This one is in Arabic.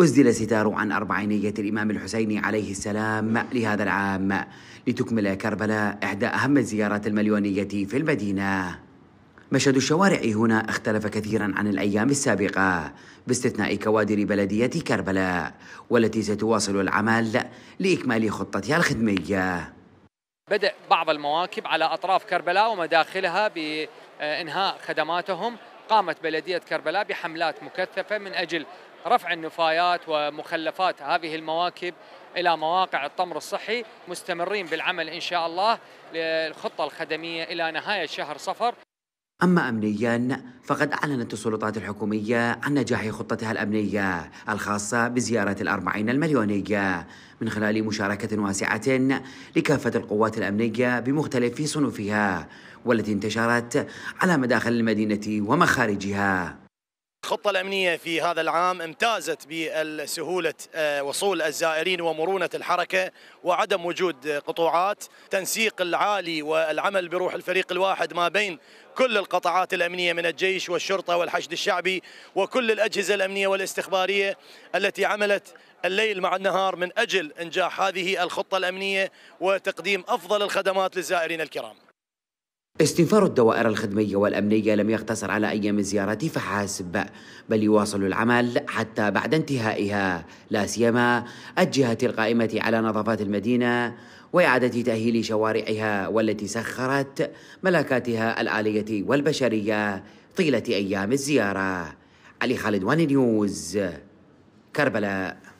أزدل ستار عن أربعينية الإمام الحسين عليه السلام لهذا العام لتكمل كربلاء إحدى أهم الزيارات المليونية في المدينة مشهد الشوارع هنا اختلف كثيرا عن الأيام السابقة باستثناء كوادر بلدية كربلاء والتي ستواصل العمل لإكمال خطتها الخدمية بدأ بعض المواكب على أطراف كربلاء ومداخلها بإنهاء خدماتهم قامت بلدية كربلاء بحملات مكثفة من أجل رفع النفايات ومخلفات هذه المواكب الى مواقع الطمر الصحي مستمرين بالعمل ان شاء الله للخطه الخدميه الى نهايه شهر صفر أما أمنيا فقد أعلنت السلطات الحكومية عن نجاح خطتها الأمنية الخاصة بزيارة الأربعين المليونية من خلال مشاركة واسعة لكافة القوات الأمنية بمختلف صنوفها والتي انتشرت على مداخل المدينة ومخارجها الخطة الأمنية في هذا العام امتازت بسهولة آه، وصول الزائرين ومرونة الحركة وعدم وجود قطوعات تنسيق العالي والعمل بروح الفريق الواحد ما بين كل القطاعات الأمنية من الجيش والشرطة والحشد الشعبي وكل الأجهزة الأمنية والاستخبارية التي عملت الليل مع النهار من أجل إنجاح هذه الخطة الأمنية وتقديم أفضل الخدمات للزائرين الكرام استنفار الدوائر الخدمية والأمنية لم يقتصر على أيام الزيارة فحسب بل يواصل العمل حتى بعد انتهائها لا سيما الجهة القائمة على نظافات المدينة وإعادة تأهيل شوارعها والتي سخرت ملكاتها الآلية والبشرية طيلة أيام الزيارة علي خالد وان نيوز كربلاء